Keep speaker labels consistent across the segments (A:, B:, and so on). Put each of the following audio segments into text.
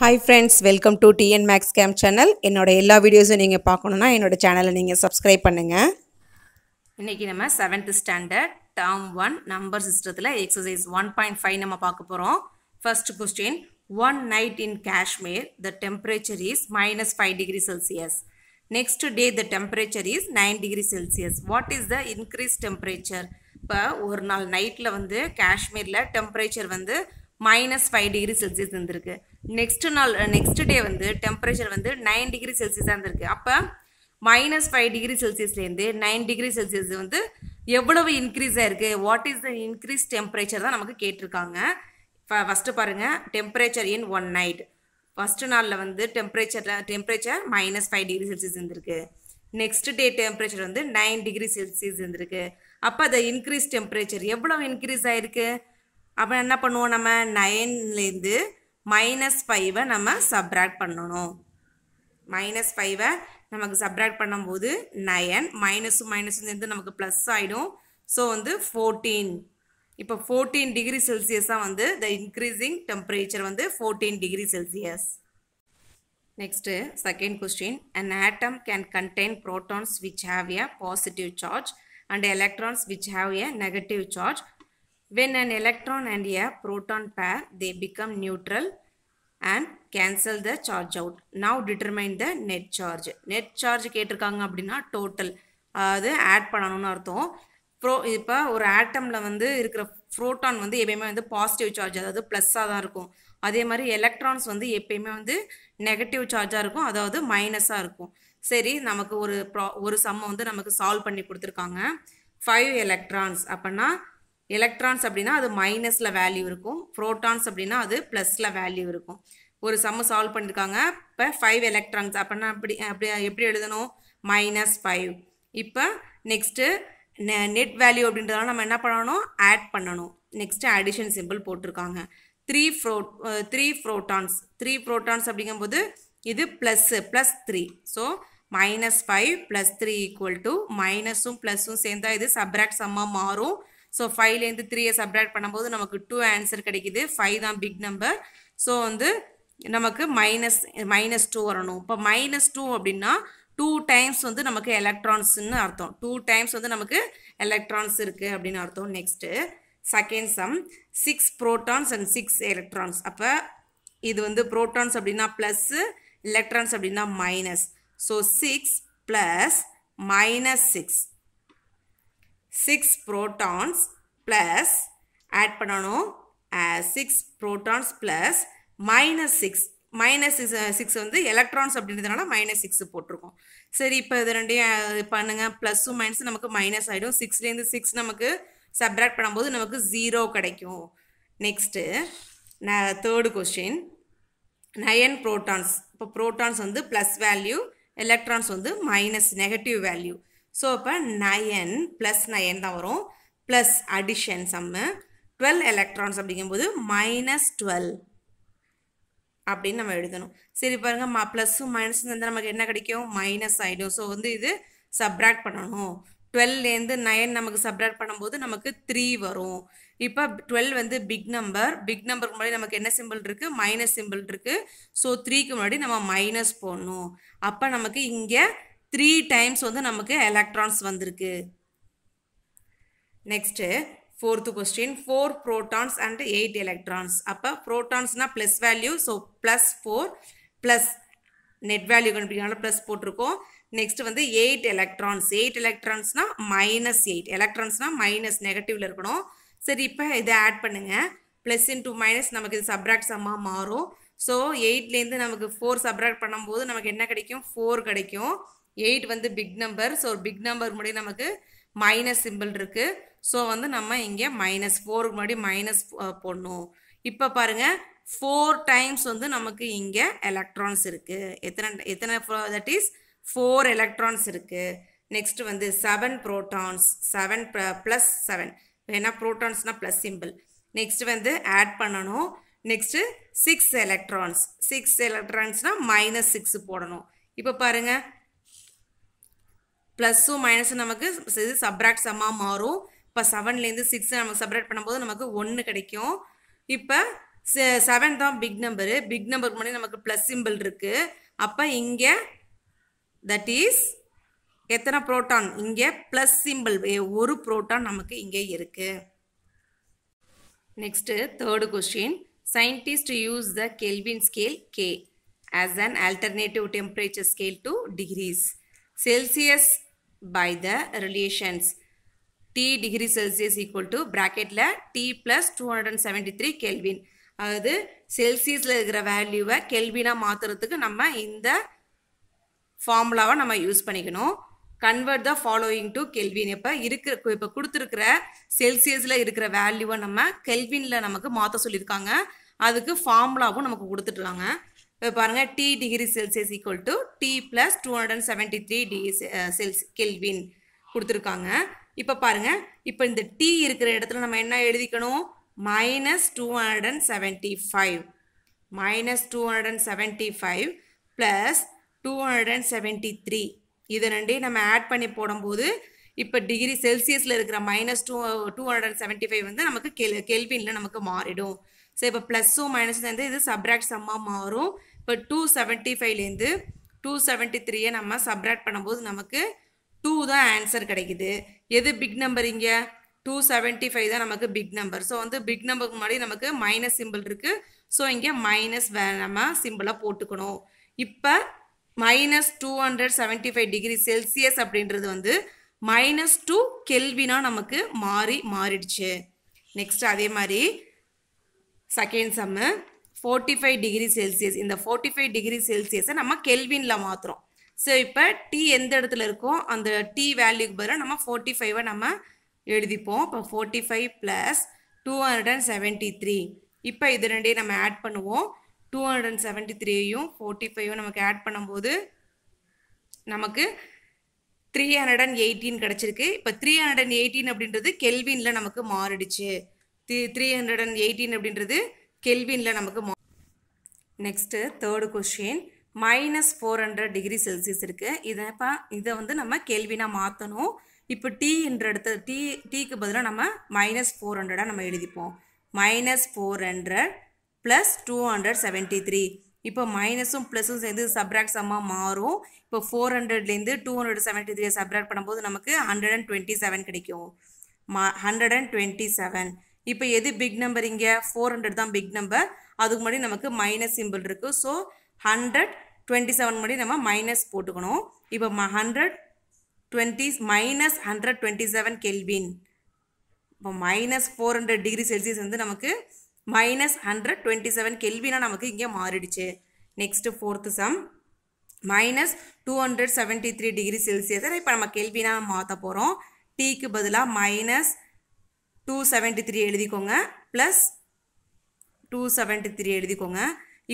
A: Hi friends welcome to TN max game channel என்னோடய எல்லா வீடியோஸும் நீங்கள் பார்க்கணுன்னா என்னோடய சேனலை நீங்கள் சப்ஸ்கிரைப் பண்ணுங்கள் இன்றைக்கி நம்ம seventh standard term one number சிஸ்டத்தில் எக்ஸசைஸ் ஒன் பாயிண்ட் ஃபைவ் நம்ம பார்க்க போகிறோம் first question one night in Kashmir the temperature is minus five degree Celsius next day the temperature is nine degree Celsius what is the increase temperature இப்போ ஒரு நாள் நைட்டில் வந்து காஷ்மீரில் டெம்பரேச்சர் வந்து மைனஸ் ஃபைவ் டிகிரி செல்சியஸ் இருந்திருக்கு நெக்ஸ்ட் நாள் next day வந்து டெம்பரேச்சர் வந்து நைன் டிகிரி செல்சியஸாக இருந்திருக்கு அப்போ மைனஸ் ஃபைவ் டிகிரி செல்சியஸ்லேருந்து நைன் டிகிரி செல்சியஸ் வந்து எவ்வளவு இன்க்ரீஸ் ஆயிருக்கு what is the increase temperature தான் நமக்கு கேட்டிருக்காங்க ஃபஸ்ட்டு பாருங்கள் temperature in one night first நாளில் வந்து டெம்பரேச்சரில் temperature minus five degree Celsius இருந்திருக்கு நெக்ஸ்ட் டே டெம்பரேச்சர் வந்து நைன் டிகிரி செல்சியஸ் இருந்திருக்கு அப்போ அதை இன்க்ரீஸ் டெம்பரேச்சர் எவ்வளோ இன்க்ரீஸ் ஆகிருக்கு அப்போ என்ன பண்ணுவோம் நம்ம நைன்லேருந்து மைனஸ் ஃபைவை நம்ம சப்ராக்ட் பண்ணணும் மைனஸ் ஃபைவை நமக்கு சப்ராக்ட் பண்ணும்போது நயன் மைனஸும் மைனஸும் நமக்கு ப்ளஸ் ஆகிடும் ஸோ வந்து ஃபோர்டீன் இப்போ ஃபோர்டீன் டிகிரி செல்சியஸாக வந்து த இன்க்ரீஸிங் டெம்பரேச்சர் வந்து fourteen degree Celsius next second question an atom can contain protons which have a positive charge and electrons which have a negative charge When an electron and a proton pair, they become neutral and cancel the charge out. Now determine the net charge. Net charge கேட்டிருக்காங்க அப்படின்னா total அது add பண்ணணும்னு அர்த்தம் bro இப்போ ஒரு ஆட்டமில் வந்து இருக்கிற proton வந்து எப்பயுமே வந்து பாசிட்டிவ் சார்ஜ் அதாவது ப்ளஸ்ஸாக தான் இருக்கும் அதே மாதிரி எலக்ட்ரான்ஸ் வந்து எப்பயுமே வந்து நெகட்டிவ் சார்ஜாக இருக்கும் அதாவது மைனஸாக இருக்கும் சரி நமக்கு ஒரு ப்ரா ஒரு சம்மை வந்து நமக்கு சால்வ் பண்ணி கொடுத்துருக்காங்க ஃபைவ் எலக்ட்ரான்ஸ் அப்படின்னா எலக்ட்ரான்ஸ் அப்படின்னா அது மைனஸில் வேல்யூ இருக்கும் ப்ரோட்டான்ஸ் அப்படின்னா அது ப்ளஸில் வேல்யூ இருக்கும் ஒரு சம்மு சால்வ் பண்ணியிருக்காங்க இப்போ ஃபைவ் எலக்ட்ரான்ஸ் அப்படின்னா அப்படி அப்படி எப்படி எழுதணும் மைனஸ் ஃபைவ் இப்போ நெக்ஸ்ட்டு நெட் வேல்யூ அப்படின்றதால நம்ம என்ன பண்ணணும் ஆட் பண்ணணும் நெக்ஸ்ட்டு அடிஷன் சிம்பிள் போட்டிருக்காங்க த்ரீ ஃப்ரோ த்ரீ ஃப்ரோட்டான்ஸ் த்ரீ ப்ரோட்டான்ஸ் அப்படிங்கும்போது இது plus plus three so minus five plus three equal to மைனஸும் ப்ளஸ்ஸும் சேர்ந்தால் இது சப்ராக்ட் சம்மாக மாறும் ஸோ ஃபைவ்லேருந்து த்ரீயை சப்ராக்ட் பண்ணும்போது நமக்கு டூ ஆன்சர் கிடைக்கிது ஃபைவ் தான் பிக் நம்பர் ஸோ வந்து நமக்கு மைனஸ் மைனஸ் டூ வரணும் இப்போ மைனஸ் டூ அப்படின்னா டூ டைம்ஸ் வந்து நமக்கு எலக்ட்ரான்ஸ்னு அர்த்தம் டூ டைம்ஸ் வந்து நமக்கு எலக்ட்ரான்ஸ் இருக்குது அப்படின்னு அர்த்தம் next second sum six protons and six electrons அப்போ இது வந்து ப்ரோட்டான்ஸ் அப்படின்னா ப்ளஸ்ஸு எலக்ட்ரான்ஸ் அப்படின்னா minus so six plus minus six six protons plus add பண்ணணும் six protons plus minus six minus six six வந்து எலக்ட்ரான்ஸ் அப்படின்றதுனால மைனஸ் சிக்ஸ் போட்டிருக்கோம் சரி இப்போ இது ரெண்டையும் பண்ணுங்கள் ப்ளஸ்ஸும் மைனஸும் நமக்கு மைனஸ் ஆகிடும் சிக்ஸ்லேருந்து சிக்ஸ் நமக்கு சப்ராக்ட் பண்ணும்போது நமக்கு ஜீரோ கிடைக்கும் நெக்ஸ்ட்டு ந தேர்டு கொஷின் நயன் ப்ரோட்டான்ஸ் இப்போ ப்ரோட்டான்ஸ் வந்து ப்ளஸ் வேல்யூ எலக்ட்ரான்ஸ் வந்து மைனஸ் நெகட்டிவ் வேல்யூ ஸோ அப்போ நயன் ப்ளஸ் நயன் தான் வரும் plus addition sum twelve electrons அப்படிங்கும்போது மைனஸ் டுவெல் அப்படின்னு நம்ம எழுதணும் சரி பாருங்கள் மா ப்ளஸ்ஸும் மைனஸும் வந்து நமக்கு என்ன கிடைக்கும் மைனஸ் ஆகிடும் ஸோ வந்து இது சப்ராக்ட் பண்ணணும் டுவெல்லேருந்து நயன் நமக்கு சப்ராக்ட் பண்ணும்போது நமக்கு த்ரீ வரும் இப்போ டுவெல் வந்து பிக் நம்பர் பிக் நம்பருக்கு முன்னாடி நமக்கு என்ன சிம்பிள் இருக்குது மைனஸ் சிம்பிள் இருக்குது ஸோ த்ரீக்கு முன்னாடி நம்ம மைனஸ் போடணும் அப்போ நமக்கு இங்கே த்ரீ டைம்ஸ் வந்து நமக்கு எலக்ட்ரான்ஸ் வந்திருக்கு next fourth question four protons and eight electrons அப்போ ப்ரோட்டான்ஸ்னால் plus value so plus four plus net value கண்டுபிடிக்கனால ப்ளஸ் போட்டிருக்கோம் நெக்ஸ்ட் வந்து எயிட் எலக்ட்ரான்ஸ் எயிட் எலக்ட்ரான்ஸ்னால் மைனஸ் எயிட் எலக்ட்ரான்ஸ்னால் மைனஸ் நெகட்டிவில் இருக்கணும் சரி இப்போ இதை ஆட் பண்ணுங்கள் ப்ளஸ் டூ மைனஸ் நமக்கு இது சப்ராக்ட் சம்மாக மாறும் ஸோ எயிட்லேருந்து நமக்கு ஃபோர் சப்ராக்ட் பண்ணும்போது நமக்கு என்ன கிடைக்கும் ஃபோர் கிடைக்கும் எயிட் வந்து big number so big number முன்னாடி நமக்கு மைனஸ் சிம்பிள் இருக்குது ஸோ வந்து நம்ம இங்கே மைனஸ் ஃபோருக்கு முன்னாடி மைனஸ் uh, போடணும் இப்போ பாருங்கள் ஃபோர் டைம்ஸ் வந்து நமக்கு இங்கே எலக்ட்ரான்ஸ் இருக்குது எத்தனை எத்தனை தட் இஸ் ஃபோர் எலக்ட்ரான்ஸ் இருக்குது நெக்ஸ்ட் வந்து seven protons seven plus seven ஏன்னா ப்ரோட்டான்ஸ்னால் ப்ளஸ் சிம்பிள் நெக்ஸ்ட் வந்து ஆட் பண்ணணும் நெக்ஸ்ட்டு சிக்ஸ் எலக்ட்ரான்ஸ் சிக்ஸ் எலக்ட்ரான்ஸ்னால் மைனஸ் சிக்ஸ் போடணும் இப்போ பாருங்கள் ப்ளஸ்ஸும் மைனஸும் நமக்கு இது சப்ராக்ட் சம்மாக மாறும் இப்போ செவன்லேருந்து சிக்ஸ் நமக்கு சப்ராக்ட் பண்ணும்போது நமக்கு ஒன்று கிடைக்கும் இப்போ செவன் தான் பிக் நம்பரு பிக் நம்பருக்கு முன்னாடி நமக்கு ப்ளஸ் சிம்பிள் இருக்குது அப்போ இங்கே தட் இஸ் எத்தனை புரோட்டான் இங்கே ப்ளஸ் சிம்பிள் ஒரு புரோட்டான் நமக்கு இங்கே இருக்குது next third question Scientists use the Kelvin scale K as an alternative temperature scale to degrees Celsius by the relations T degree Celsius equal to bracketல T plus 273 Kelvin அது செல்சியஸில் இருக்கிற வேல்யூவை Kelvin மாற்றுறதுக்கு நம்ம இந்த formula ஃபார்முலாவை நம்ம யூஸ் பண்ணிக்கணும் convert the following to kelvin இப்போ இருக்கிற இப்போ கொடுத்துருக்கிற செல்சியஸில் இருக்கிற வேல்யூவை நம்ம கெல்வினில் நமக்கு மாற்ற சொல்லியிருக்காங்க அதுக்கு ஃபார்முலாவும் நமக்கு கொடுத்துட்டுருக்காங்க இப்போ பாருங்கள் T degree Celsius equal to T plus two hundred and seventy three degree Celsius kelvin கொடுத்துருக்காங்க இப்போ பாருங்கள் இப்போ இந்த டி இருக்கிற இடத்துல நம்ம என்ன எழுதிக்கணும் minus two hundred and seventy five minus two hundred and seventy five plus two hundred and seventy three இது ரெண்டையும் நம்ம ஆட் பண்ணி போடும்போது இப்போ டிகிரி செல்சியஸில் இருக்கிற minus two two hundred and seventy five வந்து நமக்கு கெல் கெல்வினில் நமக்கு மாறிடும் ஸோ இப்போ ப்ளஸ்ஸும் மைனஸும் சேர்ந்து இது சப்ராக்ட் சம்மாக மாறும் இப்போ டூ செவன்ட்டி ஃபைவ்லேருந்து டூ செவன்ட்டி த்ரீயை நம்ம சப்ராக்ட் பண்ணும்போது நமக்கு டூ தான் ஆன்சர் கிடைக்குது எது பிக் நம்பர் இங்கே டூ செவன்ட்டி ஃபைவ் தான் நமக்கு பிக் நம்பர் ஸோ வந்து பிக் நம்பருக்கு முன்னாடி நமக்கு மைனஸ் சிம்பிள் இருக்குது ஸோ இங்கே மைனஸ் வே நம்ம சிம்பிளாக போட்டுக்கணும் இப்போ minus two hundred seventy five degree Celsius அப்படின்றது வந்து மைனஸ் டூ கெல்வினா நமக்கு மாறி மாறிடுச்சு நெக்ஸ்ட் அதே மாதிரி second sum forty five degree Celsius இந்த ஃபோர்ட்டி ஃபைவ் டிகிரி செல்சியஸை நம்ம கெல்வினில் மாற்றுறோம் ஸோ இப்போ டி எந்த இடத்துல இருக்கோ அந்த டி வேல்யூக்கு பதிலாக நம்ம ஃபோர்ட்டி ஃபைவை நம்ம எழுதிப்போம் இப்போ forty five plus two hundred and seventy three இப்போ இது ரெண்டையும் நம்ம ஆட் பண்ணுவோம் டூ ஹண்ட்ரட் அண்ட் செவன்ட்டி த்ரீயும் ஃபோர்ட்டி ஃபைவும் நமக்கு ஆட் பண்ணும்போது நமக்கு த்ரீ ஹண்ட்ரட் அண்ட் எயிட்டீன் கிடச்சிருக்கு இப்போ த்ரீ ஹண்ட்ரட் அண்ட் எயிட்டீன் அப்படின்றது கெல்வினில் நமக்கு மாறிடுச்சு three three hundred and eighteen அப்படின்றது கெல்வினில் நமக்கு மா next third question minus four hundred degree Celsius இருக்குது இதை இப்போ இதை வந்து நம்ம கேள்வினா மாற்றணும் இப்போ டீன்ற இடத்த டீ டீக்கு பதிலாக நம்ம மைனஸ் ஃபோர் ஹண்ட்ரடாக நம்ம எழுதிப்போம் minus four hundred plus two hundred seventy three இப்போ மைனஸும் ப்ளஸும் சேர்ந்து சப்ராக்ட் சம்மாக மாறும் இப்போ ஃபோர் ஹண்ட்ரட்லேருந்து two hundred seventy three subtract பண்ணும்போது நமக்கு ஹண்ட்ரட் அண்ட் டுவெண்ட்டி செவன் கிடைக்கும் மா ஹண்ட்ரட் அண்ட் டுவெண்ட்டி செவன் இப்போ எது பிக் நம்பர் இங்கே ஃபோர் ஹண்ட்ரட் தான் பிக் நம்பர் அதுக்கு முன்னாடி நமக்கு மைனஸ் சிம்பிள் இருக்குது ஸோ ஹண்ட்ரட் டுவெண்ட்டி செவன் முன்னாடி நம்ம மைனஸ் போட்டுக்கணும் இப்போ ம hundred twenty minus hundred twenty seven kelvin இப்போ minus four hundred degree Celsius வந்து நமக்கு மைனஸ் ஹண்ட்ரட் டுவெண்ட்டி செவன் கெல்வினா நமக்கு இங்கே மாறிடுச்சு next fourth sum minus two hundred seventy three degree செல்சியஸை இப்போ நம்ம கெல்வினா மாற்ற போகிறோம் டீக்கு பதிலாக மைனஸ் டூ செவன்ட்டி த்ரீ எழுதிக்கோங்க ப்ளஸ் டூ செவன்ட்டி த்ரீ எழுதிக்கோங்க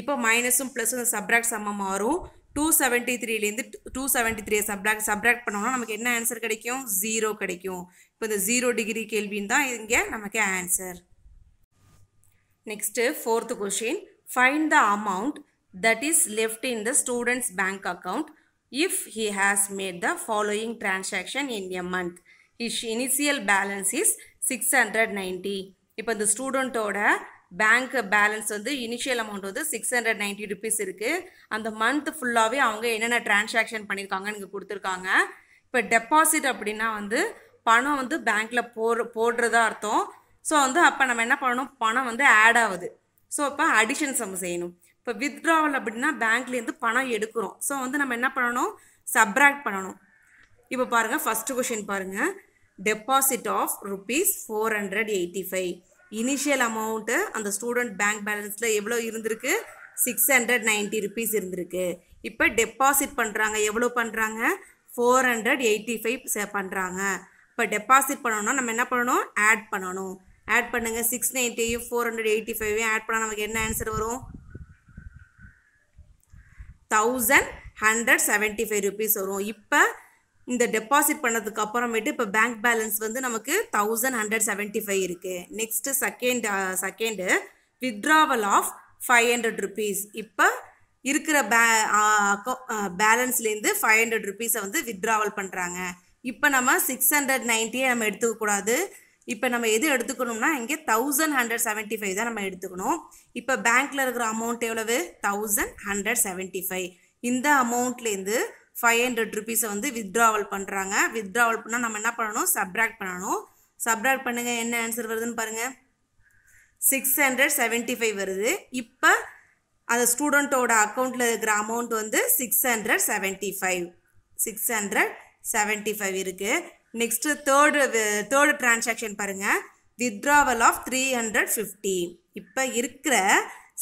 A: இப்போ மைனஸும் ப்ளஸும் சப்ராக்ட் சம்ம மாறும் டூ செவன்ட்டி த்ரீலேருந்து two seventy three subtract subtract பண்ணோம்னா நமக்கு என்ன ஆன்சர் கிடைக்கும் ஜீரோ கிடைக்கும் இப்போ இந்த ஜீரோ டிகிரி கேள்வின்னு தான் இங்கே நமக்கு answer next fourth question find the amount that is left in the student's bank account if he has made the following transaction in a month his initial balance is six hundred ninety இப்போ இந்த ஸ்டூடெண்ட்டோட bank balance வந்து initial amount வந்து six hundred ninety rupees இருக்குது அந்த month ஃபுல்லாகவே அவங்க என்னென்ன டிரான்சாக்ஷன் பண்ணியிருக்காங்கன்னு இங்கே கொடுத்துருக்காங்க இப்போ டெபாசிட் அப்படின்னா வந்து பணம் வந்து பேங்க்கில் போடுற போடுறதா அர்த்தம் ஸோ வந்து அப்போ நம்ம என்ன பண்ணணும் பணம் வந்து ஆட் ஆகுது ஸோ இப்போ அடிஷன் சம் செய்யணும் இப்போ வித்ட்ராவல் அப்படின்னா பேங்க்லேருந்து பணம் எடுக்கிறோம் ஸோ வந்து நம்ம என்ன பண்ணணும் சப்ராக்ட் பண்ணணும் இப்போ பாருங்கள் ஃபஸ்ட்டு கொஷின் பாருங்கள் deposit of rupees four hundred eighty five initial amount அந்த ஸ்டூடெண்ட் பேங்க் பேலன்ஸில் எவ்வளோ இருந்திருக்கு சிக்ஸ் ஹண்ட்ரட் நைன்ட்டி ருபீஸ் இருந்திருக்கு இப்போ டெபாசிட் பண்ணுறாங்க எவ்வளோ பண்ணுறாங்க ஃபோர் ஹண்ட்ரட் எயிட்டி ஃபைவ் பண்ணுறாங்க இப்போ டெபாசிட் பண்ணணும்னா நம்ம என்ன பண்ணணும் ஆட் பண்ணணும் ஆட் பண்ணுங்கள் சிக்ஸ் நைன்ட்டியும் ஃபோர் ஹண்ட்ரட் எயிட்டி ஃபைவையும் ஆட் பண்ணால் நமக்கு என்ன ஆன்சர் வரும் thousand hundred seventy five rupees வரும் இப்போ இந்த டெபாசிட் பண்ணதுக்கு அப்புறமேட்டு இப்போ பேங்க் பேலன்ஸ் வந்து நமக்கு தௌசண்ட் ஹண்ட்ரட் செவன்ட்டி ஃபைவ் இருக்குது next second second withdrawal of five hundred rupees இப்போ இருக்கிற பே பேலன்ஸ்லேருந்து ஃபைவ் ஹண்ட்ரட் ருபீஸை வந்து வித்ராவல் பண்ணுறாங்க இப்போ நம்ம சிக்ஸ் ஹண்ட்ரட் நைன்ட்டியே நம்ம எடுத்துக்கக்கூடாது இப்போ நம்ம எது எடுத்துக்கணும்னா இங்கே தௌசண்ட் ஹண்ட்ரட் செவன்ட்டி ஃபைவ் தான் நம்ம எடுத்துக்கணும் இப்போ பேங்க்கில் இருக்கிற அமௌண்ட் எவ்வளவு தௌசண்ட் ஹண்ட்ரட் செவன்ட்டி ஃபைவ் இந்த அமௌண்ட்லேருந்து ஃபைவ் ஹண்ட்ரட் ருபீஸை வந்து வித்ட்ராவல் பண்ணுறாங்க வித்ட்ராவல் பண்ணால் நம்ம என்ன பண்ணணும் சப்ராக்ட் பண்ணணும் சப்ராக்ட் பண்ணுங்கள் என்ன ஆன்சர் வருதுன்னு பாருங்கள் சிக்ஸ் ஹண்ட்ரட் செவன்ட்டி ஃபைவ் வருது இப்போ அந்த ஸ்டூடெண்ட்டோட அக்கௌண்ட்டில் இருக்கிற அமௌண்ட் வந்து six hundred seventy five six hundred seventy five இருக்குது நெக்ஸ்ட்டு தேர்டு தேர்டு டிரான்சாக்ஷன் பாருங்கள் withdrawal of three hundred fifty இப்போ இருக்கிற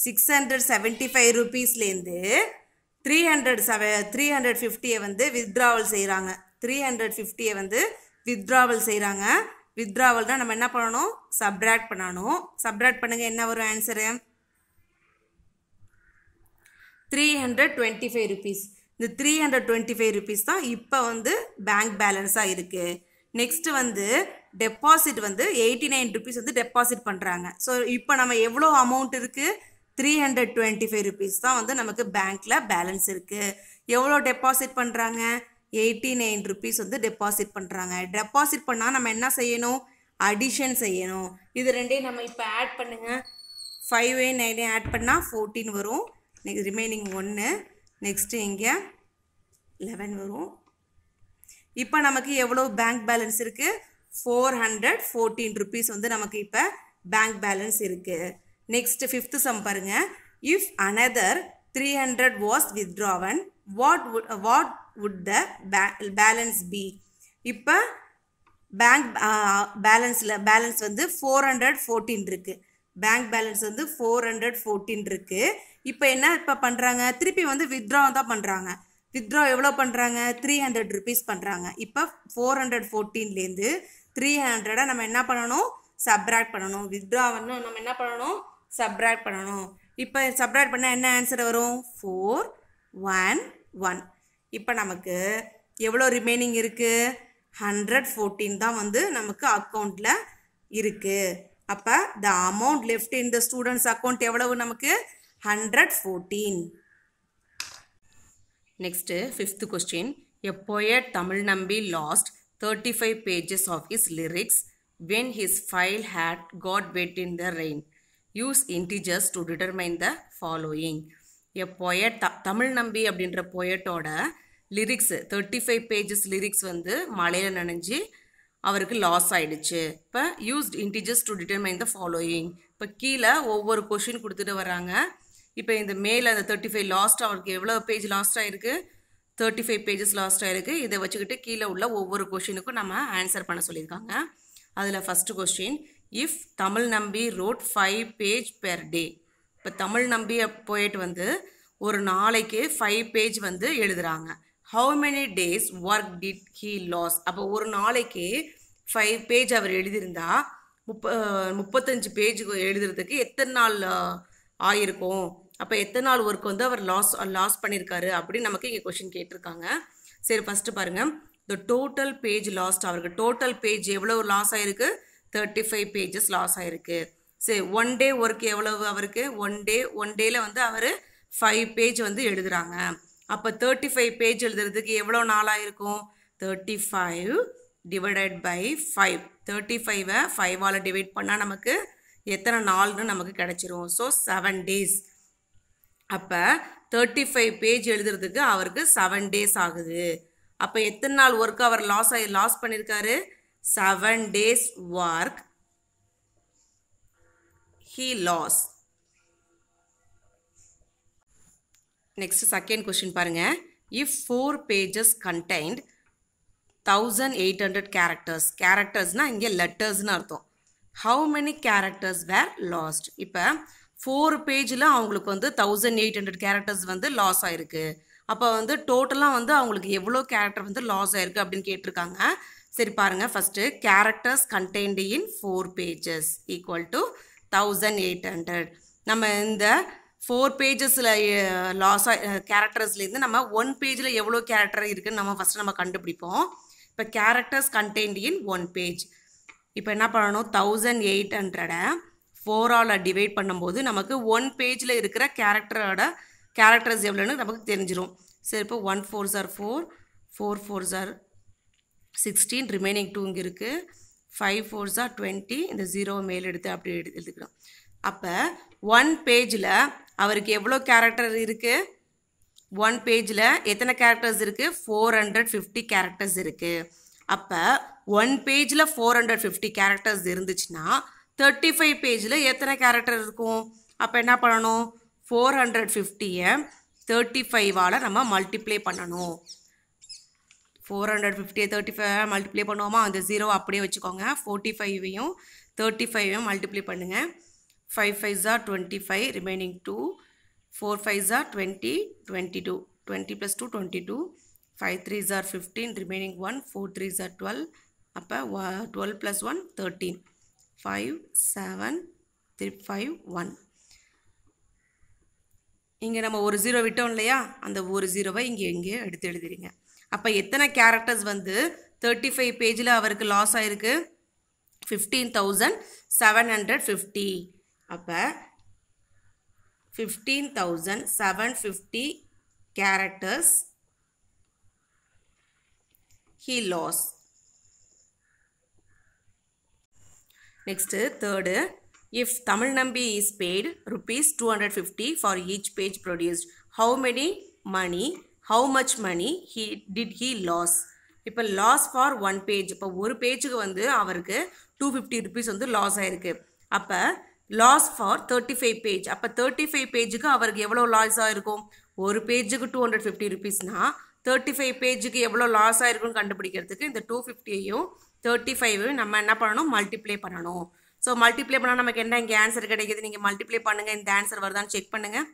A: சிக்ஸ் ஹண்ட்ரட் செவன்ட்டி ஃபைவ் ருபீஸ்லேருந்து த்ரீ ஹண்ட்ரட் செவ த்ரீ ஹண்ட்ரட் ஃபிஃப்டியை வந்து வித்ராவல் செய்கிறாங்க த்ரீ ஹண்ட்ரட் ஃபிஃப்டியை வந்து வித்ராவல் செய்கிறாங்க வித்ராவல் தான் நம்ம என்ன பண்ணணும் சப்ராக்ட் பண்ணணும் சப்ராக்ட் பண்ணுங்கள் என்ன வரும் answer three hundred twenty five rupees இந்த three hundred twenty five rupees தான் இப்போ வந்து பேங்க் பேலன்ஸாக இருக்குது நெக்ஸ்ட்டு வந்து டெபாசிட் வந்து எயிட்டி நைன் ருபீஸ் வந்து டெபாசிட் பண்ணுறாங்க ஸோ இப்போ நம்ம எவ்வளோ அமௌண்ட் இருக்குது three hundred twenty five rupees தான் வந்து நமக்கு பேங்க்கில் பேலன்ஸ் இருக்குது எவ்வளோ டெபாசிட் பண்ணுறாங்க எயிட்டி நைன் ருபீஸ் வந்து டெபாசிட் பண்ணுறாங்க டெபாசிட் பண்ணால் நம்ம என்ன செய்யணும் அடிஷன் செய்யணும் இது ரெண்டையும் நம்ம இப்போ ஆட் பண்ணுங்கள் ஃபைவ் ஏ நைனே ஆட் பண்ணால் ஃபோர்டீன் வரும் நெக்ஸ்ட் ரிமைனிங் ஒன்று நெக்ஸ்ட்டு இங்கே லெவன் வரும் இப்போ நமக்கு எவ்வளோ பேங்க் பேலன்ஸ் இருக்குது ஃபோர் ஹண்ட்ரட் ஃபோர்டீன் ருபீஸ் வந்து நமக்கு இப்போ பேங்க் பேலன்ஸ் இருக்குது நெக்ஸ்ட்டு ஃபிஃப்த்து சம் பாருங்கள் if another three hundred was withdrawn what would what would the பே பேலன்ஸ் பி இப்போ பேங்க் பேலன்ஸில் பேலன்ஸ் வந்து ஃபோர் ஹண்ட்ரட் ஃபோர்டீன் இருக்குது பேங்க் பேலன்ஸ் வந்து ஃபோர் ஹண்ட்ரட் ஃபோர்டீன் இருக்குது இப்போ என்ன இப்போ பண்ணுறாங்க திருப்பி வந்து வித்ரா தான் பண்ணுறாங்க வித்ரா எவ்வளோ பண்ணுறாங்க த்ரீ ஹண்ட்ரட் ருபீஸ் பண்ணுறாங்க இப்போ ஃபோர் ஹண்ட்ரட் ஃபோர்டீன்லேருந்து த்ரீ ஹண்ட்ரடை நம்ம என்ன பண்ணணும் சப்ராக்ட் பண்ணணும் வித்ரா வந்து நம்ம என்ன பண்ணணும் சப்ராக்ட் பண்ணணும் இப்போ சப்ராக்ட் பண்ணால் என்ன ஆன்சர் வரும் ஃபோர் ஒன் ஒன் இப்போ நமக்கு எவ்வளோ ரிமைனிங் இருக்குது ஹண்ட்ரட் ஃபோர்டீன் தான் வந்து நமக்கு அக்கௌண்ட்டில் இருக்குது அப்போ the amount left in the students account எவ்வளவு நமக்கு hundred fourteen next fifth question a poet Tamil Nambi lost thirty five pages of his lyrics when his file had got wet in the rain use integers to determine the following a poet the Tamil Nambi அப்படின்ற பொயட்டோட lyrics thirty five pages lyrics வந்து மழையில் நனைஞ்சு அவருக்கு loss ஆகிடுச்சு இப்போ used integers to determine the following இப்போ கீழே ஒவ்வொரு கொஷின் கொடுத்துட்டு வராங்க இப்போ இந்த மேல அந்த தேர்ட்டி ஃபைவ் லாஸ்ட் அவருக்கு எவ்வளோ பேஜ் லாஸ்ட் ஆகிருக்கு தேர்ட்டி ஃபைவ் பேஜஸ் லாஸ்ட் ஆகிருக்கு இதை வச்சுக்கிட்டு கீழே உள்ள ஒவ்வொரு கொஷினுக்கும் நம்ம ஆன்சர் பண்ண சொல்லியிருக்காங்க அதில் first question if Tamil Nambi wrote five page per day இப்போ தமிழ் நம்பி போயிட்டு வந்து ஒரு நாளைக்கு ஃபைவ் பேஜ் வந்து எழுதுகிறாங்க how many days work did he lose அப்போ ஒரு நாளைக்கு ஃபைவ் பேஜ் அவர் எழுதியிருந்தா முப்ப முப்பத்தஞ்சு பேஜ் எழுதுறதுக்கு எத்தனை நாள் ஆயிருக்கும் அப்போ எத்தனை நாள் ஒர்க் வந்து அவர் லாஸ் லாஸ் பண்ணியிருக்காரு அப்படின்னு நமக்கு இங்கே கொஷின் கேட்டிருக்காங்க சரி ஃபஸ்ட்டு பாருங்கள் த டோட்டல் பேஜ் லாஸ்ட் அவருக்கு டோட்டல் பேஜ் எவ்வளோ லாஸ் ஆகிருக்கு தேர்ட்டி ஃபைவ் பேஜஸ் லாஸ் ஆகிருக்கு சரி ஒன் டே ஒர்க் எவ்வளவு அவருக்கு ஒன் டே ஒன் டேயில் வந்து அவர் ஃபைவ் பேஜ் வந்து எழுதுகிறாங்க அப்போ தேர்ட்டி ஃபைவ் பேஜ் எழுதுறதுக்கு எவ்வளோ நாளாக இருக்கும் thirty five divided by five thirty ஃபைவை ஃபைவால் டிவைட் பண்ணால் நமக்கு எத்தனை நாள்னு நமக்கு கிடச்சிரும் ஸோ செவன் டேஸ் அப்போ தேர்ட்டி ஃபைவ் பேஜ் எழுதுறதுக்கு அவருக்கு செவன் டேஸ் ஆகுது அப்போ எத்தனை நாள் ஒர்க் அவர் லாஸ் ஆகி லாஸ் பண்ணியிருக்காரு seven days work he lose next second question பாருங்க if four pages contained thousand eight hundred characters கேரக்டர்ஸ்னால் இங்கே லெட்டர்ஸ்னு அர்த்தம் how many characters were lost இப்போ ஃபோர் பேஜில் அவங்களுக்கு வந்து தௌசண்ட் எயிட் ஹண்ட்ரட் கேரக்டர்ஸ் வந்து லாஸ் ஆயிருக்கு அப்போ வந்து டோட்டலாக வந்து அவங்களுக்கு எவ்வளோ கேரக்டர் வந்து லாஸ் ஆயிருக்கு அப்படின்னு கேட்டிருக்காங்க சரி பாருங்கள் first characters contained in four pages equal to thousand eight hundred நம்ம இந்த ஃபோர் பேஜஸில் லாஸ் கேரக்டர்ஸ்லேருந்து நம்ம ஒன் பேஜில் எவ்வளோ கேரக்டர் இருக்குதுன்னு நம்ம ஃபஸ்ட்டு நம்ம கண்டுபிடிப்போம் இப்போ characters contained in one page இப்போ என்ன பண்ணணும் தௌசண்ட் எயிட் ஹண்ட்ரடை ஃபோரால் டிவைட் பண்ணும்போது நமக்கு ஒன் பேஜில் இருக்கிற கேரக்டரோட கேரக்டர்ஸ் எவ்வளோன்னு நமக்கு தெரிஞ்சிடும் சரி இப்போ ஒன் ஃபோர் சார் ஃபோர் ஃபோர் ஃபோர் சார் சிக்ஸ்டீன் ரிமைனிங் டூ இங்கே இருக்குது ஃபைவ் ஃபோர் சார் டுவெண்ட்டி இந்த ஜீரோ மேல் எடுத்து அப்படி எடுத்து எடுத்துக்கிறோம் அப்போ ஒன் பேஜில் அவருக்கு எவ்வளோ கேரக்டர் இருக்குது ஒன் பேஜில் எத்தனை கேரக்டர்ஸ் இருக்குது ஃபோர் ஹண்ட்ரட் ஃபிஃப்டி கேரக்டர்ஸ் இருக்குது அப்போ ஒன் பேஜில் ஃபோர் ஹண்ட்ரட் ஃபிஃப்டி கேரக்டர்ஸ் இருந்துச்சுன்னா தேர்ட்டி ஃபைவ் பேஜில் எத்தனை கேரக்டர் இருக்கும் அப்போ என்ன பண்ணணும் ஃபோர் ஹண்ட்ரட் ஃபிஃப்டியை தேர்ட்டி ஃபைவால் நம்ம மல்டிப்ளை பண்ணணும் ஃபோர் ஹண்ட்ரட் ஃபிஃப்டியை தேர்ட்டி ஃபைவாக மல்டிப்ளை பண்ணுவோமா அந்த ஜீரோ அப்படியே வச்சுக்கோங்க ஃபோர்ட்டி ஃபைவையும் தேர்ட்டி ஃபைவையும் மல்டிப்ளை பண்ணுங்கள் ஃபைவ் ஃபைவ் ஜா twenty five remaining two four five ஜா twenty twenty two twenty plus two twenty two five three ஜார் fifteen remaining one four three jar twelve அப்போ twelve plus one thirteen five seven three five one இங்கே நம்ம ஒரு zero விட்டோம் இல்லையா அந்த ஒரு ஜீரோவை இங்கே இங்கே எடுத்து எழுதுறீங்க அப்போ எத்தனை கேரக்டர்ஸ் வந்து தேர்ட்டி ஃபைவ் பேஜில் அவருக்கு லாஸ் ஆகிருக்கு fifteen thousand seven hundred fifty அப்போ fifteen thousand seven fifty characters he lose next third if Tamil Nambi is paid rupees two hundred fifty for each page produced how many money how much money he did he lose இப்போ loss for one page இப்போ ஒரு பேஜுக்கு வந்து அவருக்கு two fifty rupees வந்து loss ஆகிருக்கு அப்போ loss for thirty five page அப்போ தேர்ட்டி ஃபைவ் பேஜுக்கு அவருக்கு எவ்வளோ லாஸ் ஆகிருக்கும் ஒரு பேஜுக்கு டூ ஹண்ட்ரட் ஃபிஃப்டி ருபீஸ்னால் தேர்ட்டி ஃபைவ் பேஜுக்கு எவ்வளோ லாஸ் ஆகிருக்குன்னு கண்டுபிடிக்கிறதுக்கு இந்த டூ ஃபிஃப்டியையும் தேர்ட்டி ஃபைவ் நம்ம என்ன பண்ணணும் மல்டிப்ளை பண்ணணும் ஸோ மல்டிப்ளை பண்ணால் நமக்கு என்ன இங்கே ஆன்சர் கிடைக்கிது நீங்கள் மல்டிப்ளை பண்ணுங்கள் இந்த ஆன்சர் வருதான்னு செக் பண்ணுங்கள்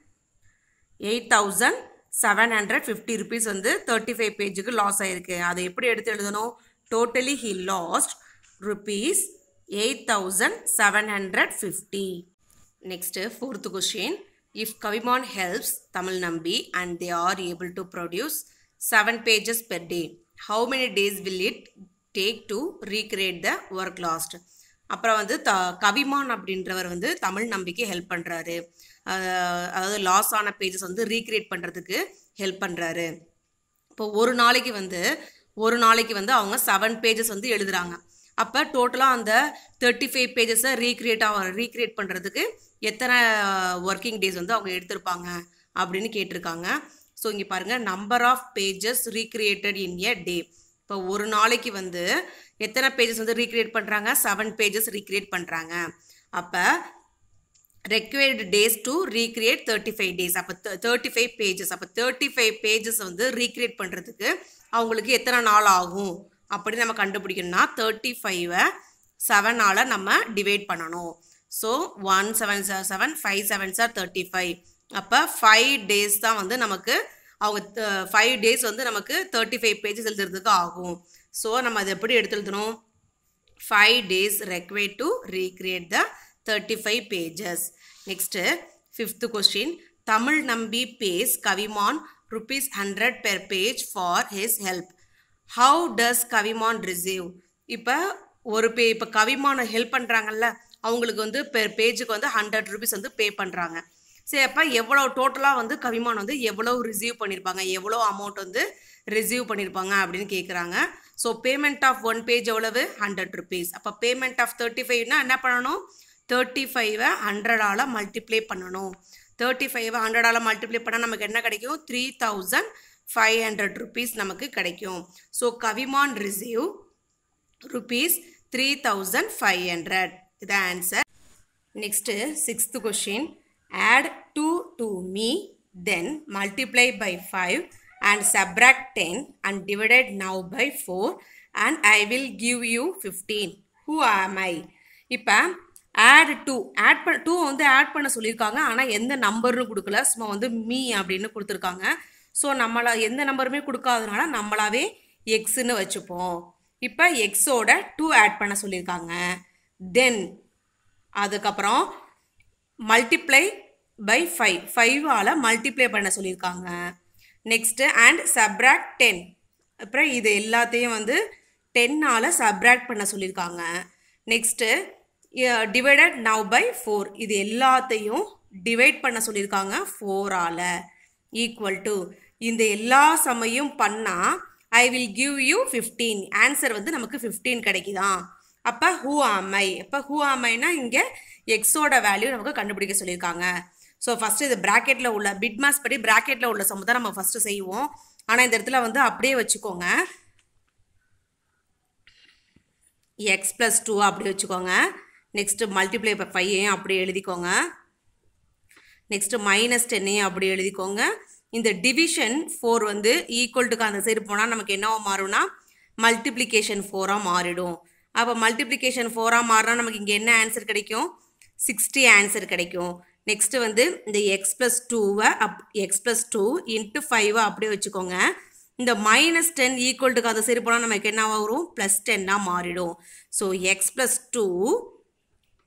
A: eight thousand seven hundred fifty rupees வந்து தேர்ட்டி ஃபைவ் பேஜுக்கு லாஸ் ஆகிருக்கு அதை எப்படி எடுத்து எழுதணும் totally he lost rupees eight thousand seven hundred fifty next fourth question if Kaviman helps Tamil Nambi and they are able to produce seven pages per day how many days will it take to recreate the work lost அப்புறம் வந்து த கவிமான் அப்படின்றவர் வந்து தமிழ் நம்பிக்கை help பண்ணுறாரு அதாவது loss ஆன pages வந்து recreate பண்ணுறதுக்கு ஹெல்ப் பண்ணுறாரு இப்போ ஒரு நாளைக்கு வந்து ஒரு நாளைக்கு வந்து அவங்க செவன் பேஜஸ் வந்து எழுதுகிறாங்க அப்போ டோட்டலாக அந்த தேர்ட்டி ஃபைவ் பேஜஸை ரீக்ரியேட் ஆக ரீக்ரியேட் பண்ணுறதுக்கு எத்தனை ஒர்க்கிங் டேஸ் வந்து அவங்க எடுத்திருப்பாங்க அப்படின்னு கேட்டிருக்காங்க ஸோ இங்கே பாருங்கள் number of pages recreated in a day இப்போ ஒரு நாளைக்கு வந்து எத்தனை பேஜஸ் வந்து ரீக்ரியேட் பண்ணுறாங்க செவன் பேஜஸ் ரீக்ரியேட் பண்ணுறாங்க அப்போ required days to recreate thirty five days அப்போ தேர்ட்டி ஃபைவ் பேஜஸ் அப்போ தேர்ட்டி ஃபைவ் பேஜஸ் வந்து ரீக்ரியேட் பண்ணுறதுக்கு அவங்களுக்கு எத்தனை நாள் ஆகும் அப்படி நம்ம கண்டுபிடிக்கணும்னா தேர்ட்டி ஃபைவை செவனால் நம்ம டிவைட் பண்ணணும் ஸோ ஒன் செவன் சார் செவன் ஃபைவ் செவன் சார் தேர்ட்டி ஃபைவ் அப்போ ஃபைவ் டேஸ் தான் வந்து நமக்கு அவங்க ஃபைவ் டேஸ் வந்து நமக்கு தேர்ட்டி ஃபைவ் பேஜஸ் எழுதுறதுக்கு ஆகும் ஸோ நம்ம அதை எப்படி எடுத்து எழுதணும் five days required to recreate the thirty five pages next fifth question Tamil Nambi pays Kaviman rupees hundred per page for his help how does Kaviman receive இப்போ ஒரு பே இப்போ கவிமான ஹெல்ப் பண்ணுறாங்கல்ல அவங்களுக்கு வந்து பெர் பேஜுக்கு வந்து ஹண்ட்ரட் ருபீஸ் வந்து பே பண்ணுறாங்க சரி அப்போ எவ்வளோ டோட்டலாக வந்து கவிமான் வந்து எவ்வளோ ரிசீவ் பண்ணியிருப்பாங்க எவ்வளோ அமௌண்ட் வந்து ரிசீவ் பண்ணியிருப்பாங்க அப்படின்னு கேட்குறாங்க so payment of one page எவ்வளவு ஹண்ட்ரட் ருபீஸ் அப்போ பேமெண்ட் ஆஃப் தேர்ட்டி ஃபைவ்னா என்ன பண்ணணும் தேர்ட்டி ஃபைவை ஹண்ட்ரடால் மல்டிப்ளை பண்ணணும் தேர்ட்டி ஃபைவை ஹண்ட்ரடால் மல்டிப்ளை பண்ணால் நமக்கு என்ன கிடைக்கும் three thousand five hundred rupees நமக்கு கிடைக்கும் so Kaviman receive rupees three thousand five hundred இதான் answer next sixth question add 2 to me, then multiply by 5 and subtract 10 and divided now by 4 and I will give you 15. Who am I? இப்போ add two add பண்ண two வந்து add பண்ண சொல்லியிருக்காங்க ஆனால் எந்த நம்பர்னு கொடுக்கல சும்மா வந்து மீ அப்படின்னு கொடுத்துருக்காங்க ஸோ நம்மளா எந்த நம்பருமே கொடுக்காதனால நம்மளாவே எக்ஸ்ன்னு வச்சுப்போம் இப்போ எக்ஸோட டூ ஆட் பண்ண சொல்லியிருக்காங்க தென் அதுக்கப்புறம் மல்டிப்ளை பை ஃபைவ் ஃபைவால் மல்டிப்ளை பண்ண சொல்லியிருக்காங்க நெக்ஸ்ட்டு அண்ட் சப்ராக்ட் டென் அப்புறம் இது எல்லாத்தையும் வந்து டென்னால் சப்ராக்ட் பண்ண சொல்லியிருக்காங்க next divided now by four இது எல்லாத்தையும் டிவைட் பண்ண சொல்லியிருக்காங்க ஃபோரால் ஈக்குவல் டு இந்த எல்லா சமையும் பண்ணால் I will give you fifteen answer வந்து நமக்கு ஃபிஃப்டீன் கிடைக்குதான் அப்போ ஹூ ஆமை அப்போ ஹூ ஆமைனா இங்கே எக்ஸோட வேல்யூ நமக்கு கண்டுபிடிக்க சொல்லியிருக்காங்க ஸோ ஃபஸ்ட்டு இது ப்ராக்கெட்டில் உள்ள பிட் மாஸ் படி ப்ராக்கெட்டில் உள்ள சம்மு தான் நம்ம ஃபஸ்ட்டு செய்வோம் ஆனால் இந்த இடத்துல வந்து அப்படியே வச்சுக்கோங்க எக்ஸ் ப்ளஸ் டூ அப்படி வச்சுக்கோங்க நெக்ஸ்ட்டு மல்டிப்ளை பை ஃபைவையும் அப்படியே எழுதிக்கோங்க நெக்ஸ்ட்டு மைனஸ் டென்னையும் அப்படி எழுதிக்கோங்க இந்த டிவிஷன் ஃபோர் வந்து ஈக்குவல்டுக்கு அந்த சைடு போனால் நமக்கு என்னவோ மாறும்னா மல்டிப்ளிகேஷன் ஃபோராக மாறிடும் அப்போ மல்டிப்ளிகேஷன் ஃபோராக மாறினா நமக்கு இங்கே என்ன ஆன்சர் கிடைக்கும் சிக்ஸ்டி ஆன்சர் கிடைக்கும் நெக்ஸ்ட்டு வந்து இந்த எக்ஸ் ப்ளஸ் டூவை up x plus two into five அப்படியே வச்சுக்கோங்க இந்த மைனஸ் டென் ஈக்குவல்ட்டுக்கு அதை சரி போனால் நமக்கு என்ன வரும் ப்ளஸ் டென்னாக மாறிடும் so x plus two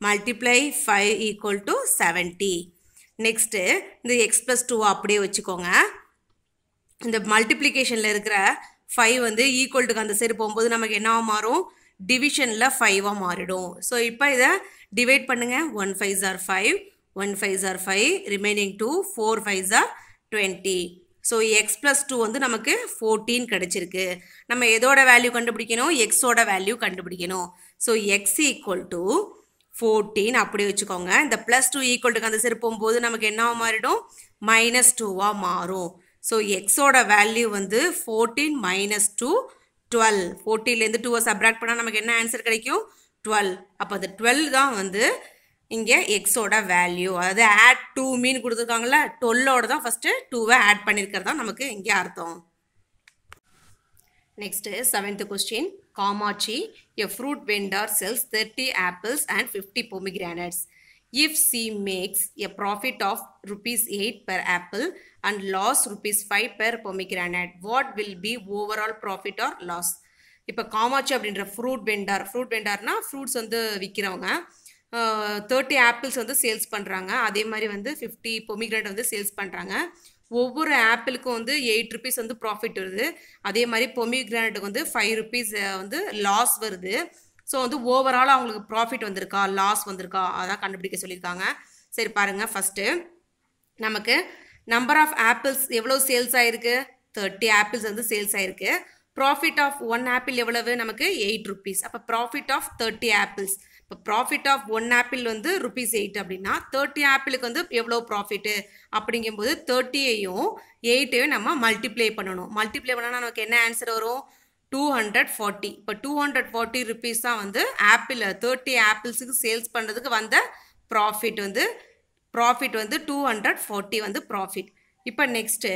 A: multiply five equal to seventy next இந்த எக்ஸ் ப்ளஸ் டூவை அப்படியே வச்சுக்கோங்க இந்த மல்டிப்ளிகேஷனில் இருக்கிற ஃபைவ் வந்து ஈக்குவல்ட்டுக்கு அந்த சைடு போகும்போது நமக்கு என்னவாக மாறும் டிவிஷனில் ஃபைவாக மாறிடும் ஸோ இப்போ இதை டிவைட் பண்ணுங்கள் one five are five one five are five remaining two four five are twenty so x plus two வந்து நமக்கு ஃபோர்டீன் கிடச்சிருக்கு நம்ம எதோட வேல்யூ கண்டுபிடிக்கணும் எக்ஸோட வேல்யூ கண்டுபிடிக்கணும் so x equal to fourteen அப்படி வச்சுக்கோங்க இந்த ப்ளஸ் டூ ஈக்குவல் டுக்கு அந்த சேர்ப்போம் போது நமக்கு என்னவாக மாறிடும் மைனஸ் டூவாக மாறும் ஸோ எக்ஸோட வேல்யூ வந்து ஃபோர்டீன் மைனஸ் டூ டுவெல் ஃபோர்டீன்லேருந்து டூவை சப்ராக்ட் பண்ணால் நமக்கு என்ன ஆன்சர் கிடைக்கும் டுவெல் அப்போ அந்த டுவெல் தான் வந்து இங்கே எக்ஸோட வேல்யூ அதாவது ஆட் டூ மீன் கொடுத்துருக்காங்கள டுவெல்லோட தான் ஃபஸ்ட்டு டூவை ஆட் பண்ணியிருக்கிறது தான் நமக்கு இங்கே அர்த்தம் next seventh question Kamakshi a fruit vendor sells thirty apples and fifty pomegranates she makes a profit of of eight per apple and loss loss five per பொமி pomegranate what will be overall profit or loss இப்போ காமாட்சி அப்படின்ற fruit vendor fruit வெண்டார்னா fruits வந்து விற்கிறவங்க thirty apples வந்து sales பண்ணுறாங்க அதே மாதிரி வந்து ஃபிஃப்டி பொமிகிரேட் வந்து சேல்ஸ் பண்ணுறாங்க ஒவ்வொரு ஆப்பிளுக்கும் வந்து எயிட் ருபீஸ் வந்து ப்ராஃபிட் வருது அதே மாதிரி பொமிகிரானட்டுக்கு வந்து ஃபைவ் ருபீஸ் வந்து லாஸ் வருது ஸோ வந்து ஓவரால் அவங்களுக்கு ப்ராஃபிட் வந்திருக்கா லாஸ் வந்திருக்கா அதான் கண்டுபிடிக்க சொல்லியிருக்காங்க சரி பாருங்கள் ஃபஸ்ட்டு நமக்கு நம்பர் ஆஃப் ஆப்பிள்ஸ் எவ்வளோ சேல்ஸ் ஆகிருக்கு தேர்ட்டி ஆப்பிள்ஸ் வந்து சேல்ஸ் ஆகிருக்கு ப்ராஃபிட் ஆஃப் ஒன் ஆப்பிள் எவ்வளவு நமக்கு எயிட் ருபீஸ் அப்போ ப்ராஃபிட் ஆஃப் தேர்ட்டி ஆப்பிள்ஸ் இப்போ ப்ராஃபிட் ஆஃப் ஒன் ஆப்பிள் வந்து ருபீஸ் எயிட் அப்படின்னா தேர்ட்டி ஆப்பிளுக்கு வந்து எவ்வளோ ப்ராஃபிட்டு அப்படிங்கும்போது தேர்ட்டியையும் எயிட்டையும் நம்ம மல்டிப்ளை பண்ணணும் மல்டிப்ளை பண்ணால் நமக்கு என்ன ஆன்சர் வரும் டூ ஹண்ட்ரட் ஃபார்ட்டி இப்போ டூ ஹண்ட்ரட் ஃபார்ட்டி ருபீஸ் தான் வந்து ஆப்பிள் தேர்ட்டி ஆப்பிள்ஸுக்கு சேல்ஸ் பண்ணுறதுக்கு வந்த ப்ராஃபிட் வந்து ப்ராஃபிட் வந்து டூ ஹண்ட்ரட் ஃபார்ட்டி வந்து ப்ராஃபிட் இப்போ நெக்ஸ்ட்டு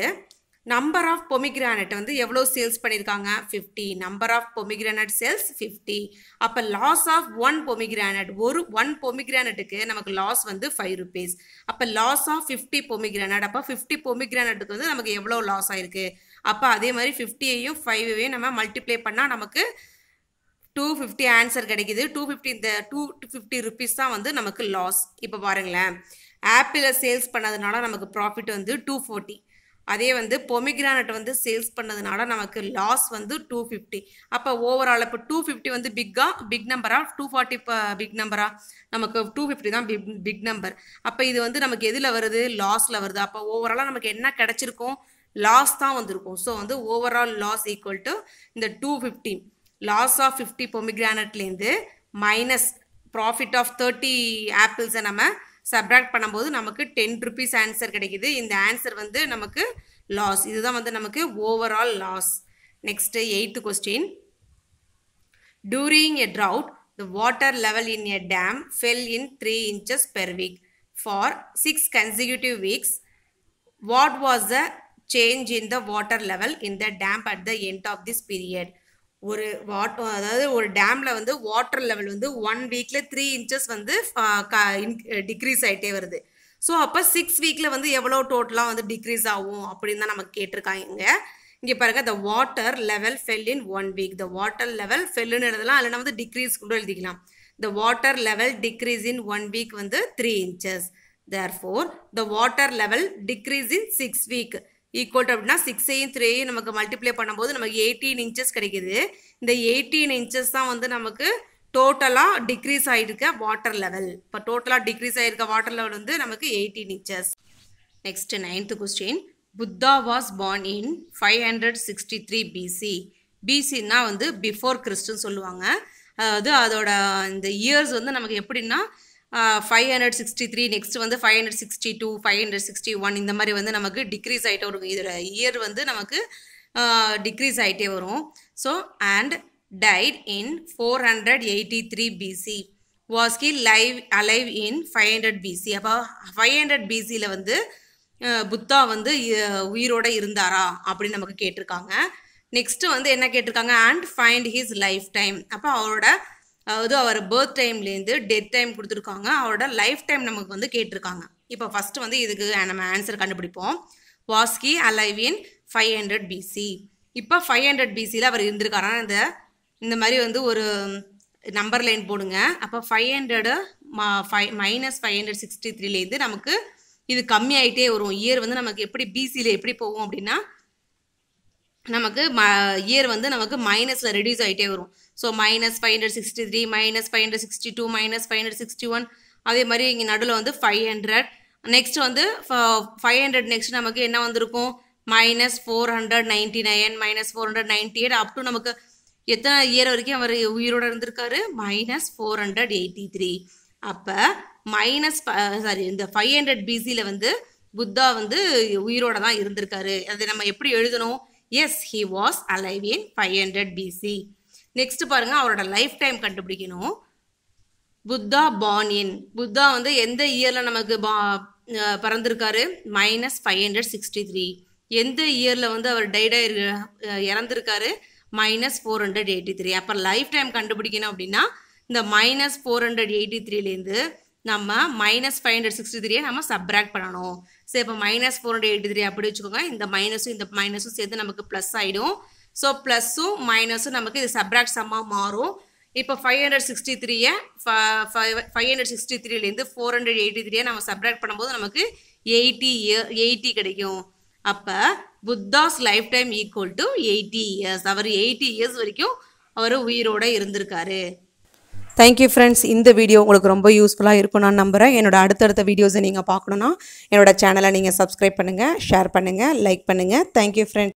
A: நம்பர் ஆஃப் பொமிகிரானட் வந்து எவ்வளோ சேல்ஸ் பண்ணியிருக்காங்க fifty number of pomegranate sales fifty அப்போ லாஸ் ஆஃப் ஒன் பொமிகிரானட் ஒரு ஒன் பொமிகிரானட்டுக்கு நமக்கு லாஸ் வந்து ஃபைவ் ருபீஸ் அப்போ லாஸ் ஆஃப் ஃபிஃப்டி பொமிகிரானட் அப்போ ஃபிஃப்டி பொமிகிரானட்டுக்கு வந்து நமக்கு எவ்வளோ லாஸ் ஆயிருக்கு அப்போ அதே மாதிரி ஃபிஃப்டியையும் ஃபைவையும் நம்ம மல்டிப்ளை பண்ணால் நமக்கு டூ ஃபிஃப்டி ஆன்சர் கிடைக்குது டூ ஃபிஃப்டி இந்த டூ ஃபிஃப்டி ருபீஸ் தான் வந்து நமக்கு லாஸ் இப்போ பாருங்களேன் ஆப்பிளை சேல்ஸ் பண்ணதுனால நமக்கு ப்ராஃபிட் வந்து டூ ஃபோர்ட்டி அதே வந்து பொமிகிரானட் வந்து சேல்ஸ் பண்ணதுனால நமக்கு லாஸ் வந்து டூ ஃபிஃப்டி அப்போ ஓவரால் இப்போ டூ ஃபிஃப்டி வந்து பிக்கா பிக் நம்பரா டூ ஃபார்ட்டி பிக் நம்பரா நமக்கு டூ ஃபிஃப்டி தான் பிக் பிக் நம்பர் அப்போ இது வந்து நமக்கு எதில் வருது லாஸில் வருது அப்போ ஓவராலாக நமக்கு என்ன கிடச்சிருக்கும் லாஸ் தான் வந்திருக்கும் ஸோ வந்து ஓவரால் லாஸ் ஈக்குவல் டு இந்த two fifty loss of fifty பொமிகிரானட்லேருந்து மைனஸ் ப்ராஃபிட் ஆஃப் தேர்ட்டி ஆப்பிள்ஸை நம்ம சப்ராக்ட் பண்ணும்போது நமக்கு டென் ருபீஸ் ஆன்சர் கிடைக்கிது இந்த ஆன்சர் வந்து நமக்கு லாஸ் இதுதான் வந்து நமக்கு overall loss next eighth question during a drought the water level in a dam fell in three inches per week for six consecutive weeks what was the change in the water level in the dam at the end of this period ஒரு what அதாவது ஒரு டேமில் வந்து water level வந்து one வீக்கில் three inches வந்து decrease eh, ஆகிட்டே வருது ஸோ அப்போ சிக்ஸ் வீக்கில் வந்து எவ்வளோ டோட்டலாக வந்து டிக்ரீஸ் ஆகும் அப்படின்னு தான் நமக்கு கேட்டிருக்காங்க இங்கே பாருங்க the water level fell in one week the water level ஃபெல்லுன்னு எழுதலாம் இல்லைனா வந்து டிக்ரீஸ் கூட எழுதிக்கலாம் the water level decrease in one week வந்து three inches therefore the water level decrease in six week equal to அப்படின்னா சிக்ஸையும் த்ரீயும் நமக்கு மல்டிப்ளை பண்ணும்போது நமக்கு எயிட்டீன் இன்ச்சஸ் கிடைக்கிது இந்த எயிட்டீன் இன்ச்சஸ் தான் வந்து நமக்கு டோட்டலாக டிக்ரீஸ் ஆகிருக்க வாட்டர் லெவல் இப்போ டோட்டலாக டிக்ரீஸ் ஆகிருக்க வாட்டர் லெவல் வந்து நமக்கு eighteen inches next ninth question Buddha was born in five hundred sixty three BC பிசின்னா வந்து பிஃபோர் கிறிஸ்டுன்னு சொல்லுவாங்க அதாவது அதோட இந்த இயர்ஸ் வந்து நமக்கு எப்படின்னா five hundred sixty three next வந்து five hundred sixty two five hundred sixty one இந்த மாதிரி வந்து நமக்கு டிக்ரீஸ் ஆகிட்டே வரும் இதில் இயர் வந்து நமக்கு டிக்ரீஸ் ஆகிட்டே வரும் so and died in four hundred eighty three BC was he live alive in five hundred BC அப்போ ஃபைவ் ஹண்ட்ரட் பிசியில் வந்து புத்தா வந்து உயிரோடு இருந்தாரா அப்படின்னு நமக்கு கேட்டிருக்காங்க நெக்ஸ்ட்டு வந்து என்ன கேட்டிருக்காங்க and find his life time அப்போ அவரோட அதாவது அவர் பேர்த் டைம்லேருந்து டெத் டைம் கொடுத்துருக்காங்க அவரோட லைஃப் டைம் நமக்கு வந்து கேட்டிருக்காங்க இப்போ ஃபஸ்ட்டு வந்து இதுக்கு நம்ம ஆன்சர் கண்டுபிடிப்போம் was he alive in five hundred BC இப்போ ஃபைவ் ஹண்ட்ரட் பிசியில் அவர் இருந்திருக்காரா இந்த இந்த மாதிரி வந்து ஒரு நம்பர் லைன் போடுங்க அப்போ ஃபைவ் ஹண்ட்ரடு மா five minus five hundred sixty த்ரீலேருந்து நமக்கு இது கம்மியாகிட்டே வரும் இயர் வந்து நமக்கு எப்படி பிசியில் எப்படி போகும் அப்படின்னா நமக்கு ம இயர் வந்து நமக்கு மைனஸில் ரெடியூஸ் ஆகிட்டே வரும் so minus five hundred sixty three minus five hundred sixty two minus five hundred sixty one அதே மாதிரி இங்கே நடுவில் வந்து ஃபைவ் ஹண்ட்ரட் நெக்ஸ்ட் வந்து ஃபைவ் ஹண்ட்ரட் நெக்ஸ்ட் நமக்கு என்ன வந்திருக்கும் minus four hundred ninety nine minus four hundred ninety eight up to நமக்கு எத்தனை இயர் வரைக்கும் அவர் உயிரோட இருந்திருக்காரு minus four hundred eighty three அப்போ மைனஸ் சாரி இந்த ஃபைவ் ஹண்ட்ரட் பிசியில் வந்து புத்தா வந்து உயிரோட தான் இருந்திருக்காரு அதை நம்ம எப்படி எழுதணும் yes he was alive in five hundred BC next பாருங்கள் அவரோட லைஃப் டைம் கண்டுபிடிக்கணும் புத்தா பார்ன் இன் புத்தா வந்து எந்த இயரில் நமக்கு பா பிறந்திருக்காரு minus five hundred sixty three எந்த இயரில் வந்து அவர் டைடாக இறந்துருக்காரு minus four hundred eighty three அப்போ லைஃப் டைம் கண்டுபிடிக்கணும் அப்படின்னா இந்த மைனஸ் ஃபோர் ஹண்ட்ரட் எயிட்டி த்ரீலேருந்து நம்ம மைனஸ் ஃபைவ் ஹண்ட்ரட் சிக்ஸ்டி த்ரீயை நம்ம சப்ராக்ட் பண்ணணும் சரி இப்போ minus four hundred eighty three அப்படி வச்சுக்கோங்க இந்த மைனஸும் இந்த மைனஸும் சேர்த்து நமக்கு ப்ளஸ் ஆகிடும் ஸோ ப்ளஸ்ஸும் மைனஸும் நமக்கு இது சப்ராக்ட் சம்மாக மாறும் இப்போ ஃபைவ் ஹண்ட்ரட் சிக்ஸ்டி த்ரீயை ஃபைவ் ஃபைவ் ஹண்ட்ரட் சிக்ஸ்டி த்ரீலேருந்து ஃபோர் ஹண்ட்ரட் எயிட்டி த்ரீயை நம்ம சப்ராக்ட் பண்ணும்போது நமக்கு எயிட்டி இயர் எயிட்டி கிடைக்கும் அப்போ Buddha's life time equal to eighty years அவர் எயிட்டி இயர்ஸ் வரைக்கும் அவர் உயிரோடு இருந்திருக்காரு தேங்க்யூ ஃப்ரெண்ட்ஸ் இந்த வீடியோ உங்களுக்கு ரொம்ப யூஸ்ஃபுல்லாக இருக்கும் நான் நம்புகிறேன் என்னோட அடுத்தடுத்த வீடியோஸை நீங்கள் பார்க்கணுன்னா என்னோடய சேனலை நீங்கள் சப்ஸ்கிரைப் பண்ணுங்கள் ஷேர் பண்ணுங்கள் லைக் பண்ணுங்கள் தேங்க்யூ ஃப்ரெண்ட்ஸ்